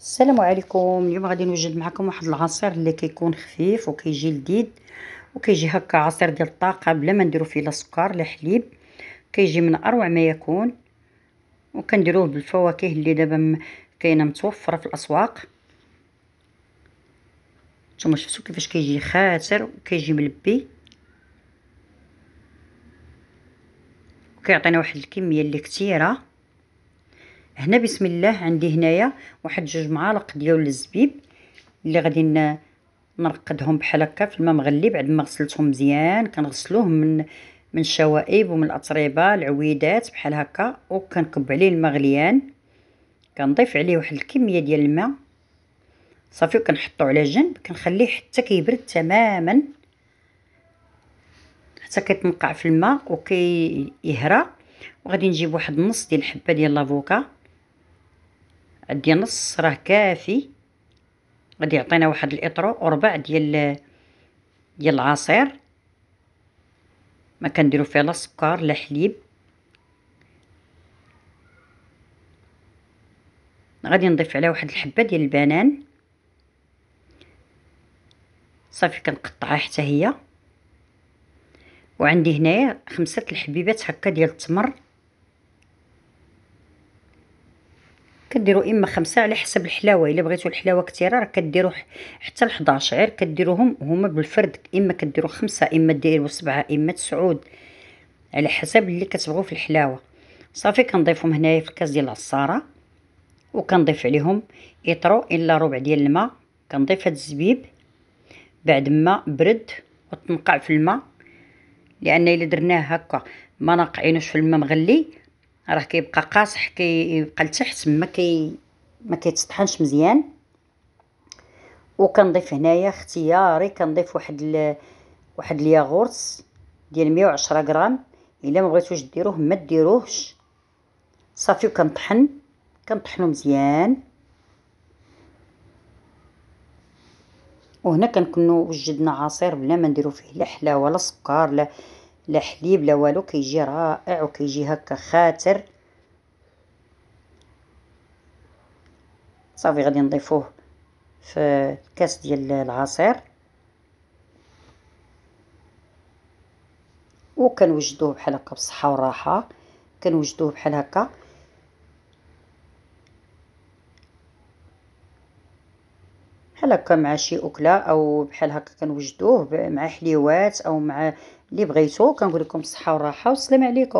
السلام عليكم اليوم غادي نوجد معكم واحد العصير اللي كيكون خفيف وكيجي لذيذ وكيجي هكا عصير ديال الطاقه بلا ما نديرو فيه لا سكر لا حليب كيجي من اروع ما يكون وكنديروه بالفواكه اللي دابا كاينه متوفره في الاسواق نتوما شفتوا كيفاش كيجي خاسر وكيجي ملبي وكيعطينا واحد الكميه اللي كثيره هنا بسم الله عندي هنايا واحد جوج معالق ديال الزبيب اللي غادي نرقدهم بحال هكا في الماء مغلي بعد ما غسلتهم مزيان كنغسلوه من من الشوائب ومن الاطربه العويدات بحال هكا وكنكب عليه الماء غليان كنضيف عليه واحد الكميه ديال الماء صافي وكنحطو على جنب كنخليه حتى كيبرد تماما حتى كيتنقع في الماء وكيهرى وغادي نجيب واحد النص ديال الحبه ديال لافوكا غادي نص راه كافي غادي يعطينا واحد الاطرو وربع ديال ديال العصير ما كنديروا فيه لا سكر لا حليب غادي نضيف عليه واحد الحبه ديال البنان صافي كنقطعها حتى هي وعندي هنايا خمسه الحبيبات هكا ديال التمر كديروا اما خمسة على حسب الحلاوه الا بغيتوا الحلاوه كثيره راه كديروا حتى ل 11 غير كديروهم هما بالفرد اما كديروا خمسة اما ديروا سبعة اما تسعود على حسب اللي كتبغوا في الحلاوه صافي كنضيفهم هنايا في الكاس ديال العصاره وكنضيف عليهم اطرو الا ربع ديال الماء كنضيف هاد الزبيب بعد ما برد وتنقع في الماء لان الا درناه هكا ما نقعينوش في الماء مغلي راه كيبقى قاصح كيبقى لتحت تما كي ما كيتطحنش مزيان وكنضيف هنايا اختياري كنضيف واحد ال... واحد الياغورت ديال 110 غرام الا ما بغيتوش ديروه ما ديروهش صافي وكنطحن كنطحنو مزيان وهنا كنكونو وجدنا عصير بلا ما نديرو فيه لا حلاوه لا سكر لا لا حليب لا والو كيجي رائع وكيجي هكا خاتر صافي غادي نضيفوه في كاس ديال العصير وكنوجدوه بحال هكا بالصحه والراحه كنوجدوه بحال هكا بحال هكا مع شي اكله او بحال هكا كنوجدوه مع حليوات او مع اللي بغيتو كنقول لكم الصحه والراحه والسلام عليكم